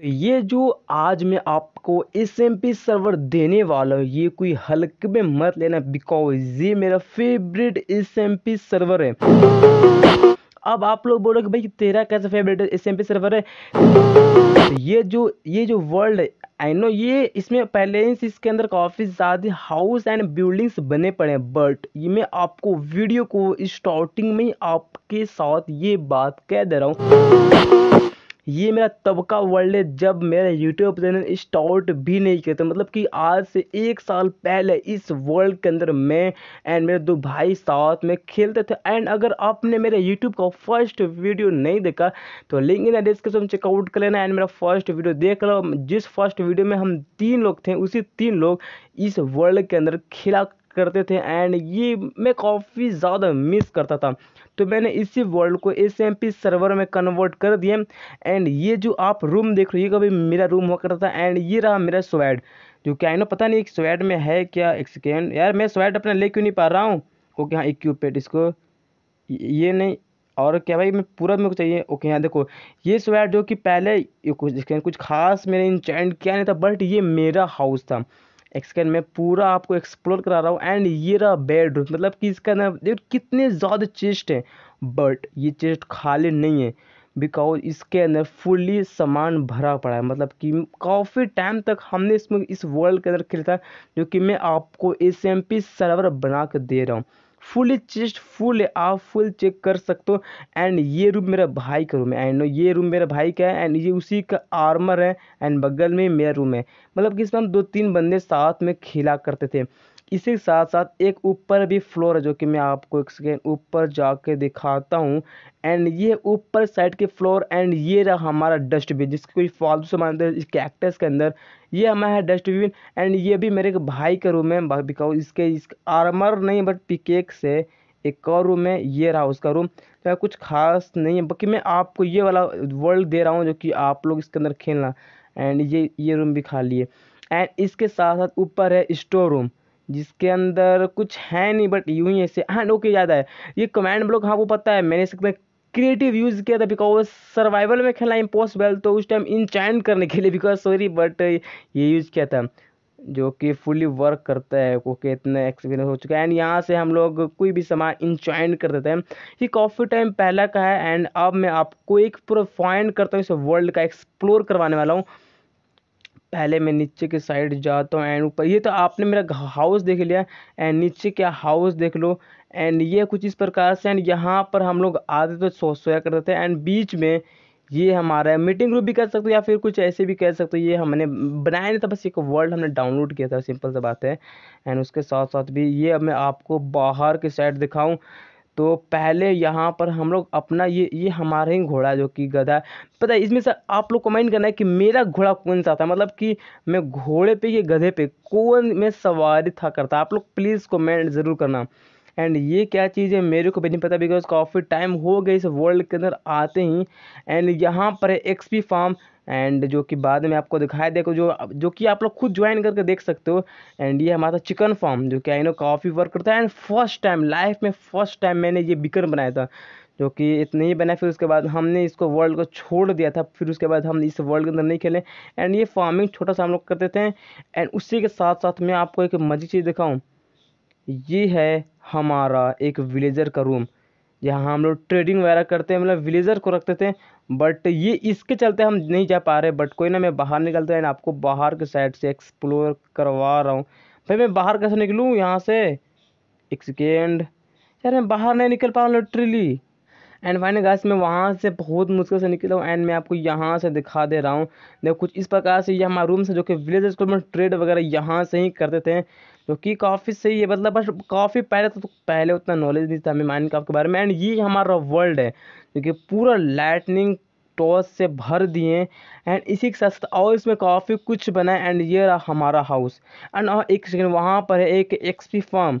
तो ये जो आज मैं आपको एस एम पी सर्वर देने वाला हूँ ये कोई हल्के में मत लेना बिकॉज ये मेरा favourite S M P server है अब आप लोग बोलोगे भाई तेरा कैसा favourite S M P server है तो ये जो ये जो वर्ल्ड है आई नो ये इसमें पहले ही इसके अंदर काफ़ी ज़्यादा हाउस एंड बिल्डिंग्स बने पड़े हैं बट ये मैं आपको वीडियो को स्टार्टिंग में आपके साथ ये बात कह दे रहा हूँ ये मेरा तब का वर्ल्ड है जब मेरा यूट्यूब चैनल स्टार्ट भी नहीं किया था मतलब कि आज से एक साल पहले इस वर्ल्ड के अंदर मैं एंड मेरे दो भाई साथ में खेलते थे एंड अगर आपने मेरे यूट्यूब का फर्स्ट वीडियो नहीं देखा तो लिंक इन डिस्क्रिप्शन चेकआउट कर लेना एंड मेरा फर्स्ट वीडियो देख लो जिस फर्स्ट वीडियो में हम तीन लोग थे उसी तीन लोग इस वर्ल्ड के अंदर खिला करते थे एंड ये मैं काफ़ी ज़्यादा मिस करता था तो मैंने इसी वर्ल्ड को एस एम पी सर्वर में कन्वर्ट कर दिया एंड ये जो आप रूम देख रहे हो ये कभी मेरा रूम हुआ करता था एंड ये रहा मेरा स्वैड जो क्या है ना पता नहीं एक स्वैड में है क्या एक सेकेंड यार मैं स्वैड अपना ले क्यों नहीं पा रहा हूँ ओके हाँ एक इसको ये नहीं और क्या भाई मैं पूरा मेरे को चाहिए ओके यहाँ देखो ये स्वैट जो कि पहले कुछ कुछ खास मैंने इंचेंट क्या नहीं था बट ये मेरा हाउस था एक्सकैन में पूरा आपको एक्सप्लोर करा रहा हूँ एंड ये रहा बेड मतलब कि इसका ना देखो कितने ज़्यादा चेस्ट हैं बट ये चेस्ट खाली नहीं है बिकॉज इसके अंदर फुल्ली सामान भरा पड़ा है मतलब कि काफ़ी टाइम तक हमने इसमें इस वर्ल्ड के अंदर खेला था जो कि मैं आपको एस एम पी सर्वर बना के दे रहा हूँ फुली चेस्ट फुल है आप फुल चेक कर सकते हो एंड ये रूम मेरा भाई का रूम है एंड ये रूम मेरा भाई का है एंड ये उसी का आर्मर है एंड बगल में मेरा रूम है मतलब कि इसमें हम दो तीन बंदे साथ में खेला करते थे इसी के साथ साथ एक ऊपर भी फ्लोर है जो कि मैं आपको एक सेकेंड ऊपर जाके दिखाता हूँ एंड ये ऊपर साइड के फ्लोर एंड ये रहा हमारा डस्टबिन जिसकी कोई फालतू मानते इस कैक्टस के अंदर ये हमारा है डस्टबिन एंड ये भी मेरे एक भाई का रूम है बिकॉज इसके इस आर्मर नहीं बट पिकेक से एक और रूम है ये रहा उसका रूम तो कुछ खास नहीं है बाकी मैं आपको ये वाला वर्ल्ड दे रहा हूँ जो कि आप लोग इसके अंदर खेलना एंड ये ये रूम भी खाली है एंड इसके साथ साथ ऊपर है स्टोर रूम जिसके अंदर कुछ है नहीं बट यूं ही ऐसे हाँ ओके याद है ये कमेंट ब्लॉक हाँ वो पता है मैंने इसमें क्रिएटिव यूज़ किया था बिकॉज सर्वाइवल में खेला इम्पॉसिबल तो उस टाइम इंचैंड करने के लिए बिकॉज सॉरी बट ये यूज़ किया था जो कि फुली वर्क करता है ओके इतना एक्सपीरियंस हो चुका है एंड यहाँ से हम लोग कोई भी सामान इंचॉइंड कर देते हैं ये काफ़ी टाइम पहला का है एंड अब मैं आपको एक पूरा फाइंड करता हूँ इस वर्ल्ड का एक्सप्लोर करवाने वाला हूँ पहले मैं नीचे के साइड जाता हूँ एंड ऊपर ये तो आपने मेरा हाउस देख लिया एंड नीचे क्या हाउस देख लो एंड ये कुछ इस प्रकार से एंड यहाँ पर हम लोग आते तो सो सोया करते थे एंड बीच में ये हमारा है मीटिंग ग्रुप भी कर सकते हो या फिर कुछ ऐसे भी कह सकते हो ये हमने बनाया नहीं था बस एक वर्ल्ड हमने डाउनलोड किया था सिंपल सी बात है एंड उसके साथ साथ भी ये मैं आपको बाहर के साइड दिखाऊं तो पहले यहाँ पर हम लोग अपना ये ये हमारा ही घोड़ा जो कि गधा है पता है इसमें से आप लोग कमेंट करना है कि मेरा घोड़ा कौन सा था मतलब कि मैं घोड़े पे ये गधे पे कौन में सवारी था करता आप लोग प्लीज़ कमेंट ज़रूर करना एंड ये क्या चीज़ है मेरे को भी नहीं पता बिकॉज काफ़ी टाइम हो गया इस वर्ल्ड के अंदर आते ही एंड यहाँ पर है एक्सपी फार्म एंड जो कि बाद में आपको दिखाया देखो जो जो कि आप लोग खुद ज्वाइन करके देख सकते हो एंड ये हमारा चिकन फार्म जो कि आई नो काफ़ी वर्क करता है एंड फर्स्ट टाइम लाइफ में फर्स्ट टाइम मैंने ये बिकर बनाया था जो कि इतने ही बना फिर उसके बाद हमने इसको वर्ल्ड को छोड़ दिया था फिर उसके बाद हम इस वर्ल्ड के अंदर नहीं खेले एंड ये फार्मिंग छोटा सा हम लोग करते थे एंड उसी के साथ साथ मैं आपको एक मज़ी चीज़ दिखाऊँ ये है हमारा एक विलेजर का रूम यहाँ हम लोग ट्रेडिंग वगैरह करते हैं मतलब विलेजर को रखते थे बट ये इसके चलते हम नहीं जा पा रहे बट कोई ना मैं बाहर निकलता एंड आपको बाहर के साइड से एक्सप्लोर करवा रहा हूँ भाई मैं बाहर कैसे निकलूँ यहाँ से एक सेकेंड यार मैं बाहर नहीं निकल पा रहा हूँ लिटरली एंड फाइनल गाइस मैं वहाँ से बहुत मुश्किल से निकला हूँ एंड मैं आपको यहाँ से दिखा दे रहा हूँ देखो कुछ इस प्रकार से ये हमारा रूम से जो कि विलेजर्स को ट्रेड वगैरह यहाँ से ही करते थे क्योंकि तो काफ़ी सही है मतलब बस काफ़ी पहले तो, तो पहले उतना नॉलेज नहीं था हमें माइंड के बारे में एंड ये हमारा वर्ल्ड है क्योंकि पूरा लाइटनिंग टॉस से भर दिए एंड इसी के साथ और इसमें काफ़ी कुछ बना एंड ये रहा हमारा हाउस एंड एक सेकेंड वहाँ पर है एक एक्सपी फार्म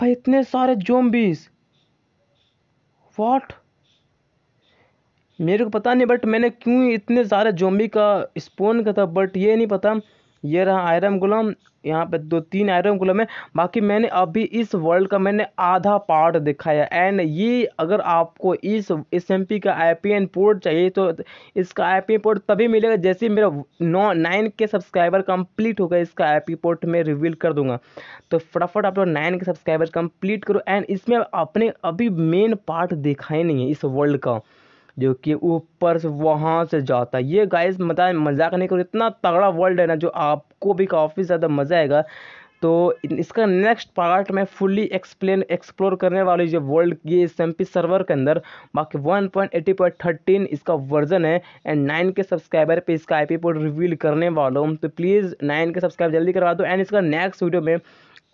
भाई इतने सारे जोम्बीज वॉट मेरे को पता नहीं बट मैंने क्यों इतने सारे जोम्बी का स्पोन का था बट ये नहीं पता ये रहा आयरन गुलाम यहाँ पे दो तीन आयरन गुलाम है बाकी मैंने अभी इस वर्ल्ड का मैंने आधा पार्ट दिखाया एंड ये अगर आपको इस एस एम पी का आई पी एन पोर्ट चाहिए तो इसका आई पी एन पोर्ट तभी मिलेगा जैसे ही मेरा नौ नाइन के सब्सक्राइबर कंप्लीट होगा इसका आई पी पोर्ट मैं रिवील कर दूंगा तो फटाफट आप लोग नाइन के सब्सक्राइबर कंप्लीट करो एंड इसमें अपने अभी मेन पार्ट दिखाए नहीं है इस वर्ल्ड का जो कि ऊपर से वहाँ से जाता है ये गाइस मजा मजाक नहीं करो इतना तगड़ा वर्ल्ड है ना जो आपको भी काफ़ी ज़्यादा मज़ा आएगा तो इसका नेक्स्ट पार्ट में फुल्ली एक्सप्लेन एक्सप्लोर करने वाली जो वर्ल्ड ये सैम्पी सर्वर के अंदर बाकी 1.80.13 इसका वर्जन है एंड 9 के सब्सक्राइबर पे इसका आईपी पी रिवील करने वाला हूँ तो प्लीज़ 9 के सब्सक्राइब जल्दी करवा दो एंड इसका नेक्स्ट वीडियो में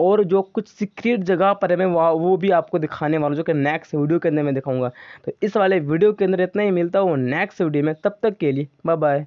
और जो कुछ सीक्रेट जगह पर है मैं वहाँ वो भी आपको दिखाने वाला हूँ जो कि नेक्स्ट वीडियो के अंदर मैं दिखाऊंगा तो इस वाले वीडियो के अंदर इतना ही मिलता हूँ नेक्स्ट वीडियो में तब तक के लिए बाय बाय